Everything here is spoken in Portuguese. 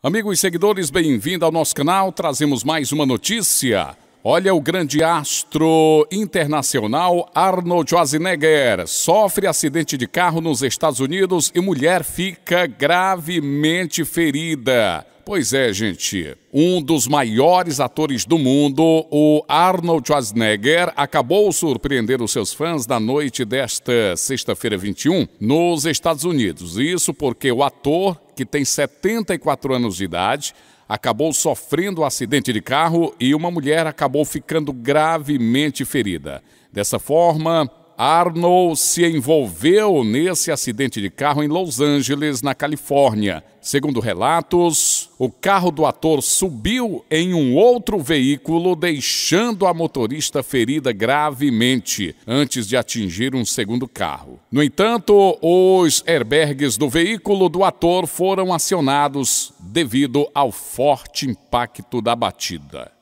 Amigos e seguidores, bem-vindo ao nosso canal. Trazemos mais uma notícia. Olha, o grande astro internacional Arnold Schwarzenegger sofre acidente de carro nos Estados Unidos e mulher fica gravemente ferida. Pois é, gente. Um dos maiores atores do mundo, o Arnold Schwarzenegger, acabou surpreendendo seus fãs na noite desta sexta-feira 21 nos Estados Unidos. Isso porque o ator, que tem 74 anos de idade, acabou sofrendo um acidente de carro e uma mulher acabou ficando gravemente ferida. Dessa forma, Arnold se envolveu nesse acidente de carro em Los Angeles, na Califórnia. Segundo relatos, o carro do ator subiu em um outro veículo, deixando a motorista ferida gravemente antes de atingir um segundo carro. No entanto, os airbags do veículo do ator foram acionados devido ao forte impacto da batida.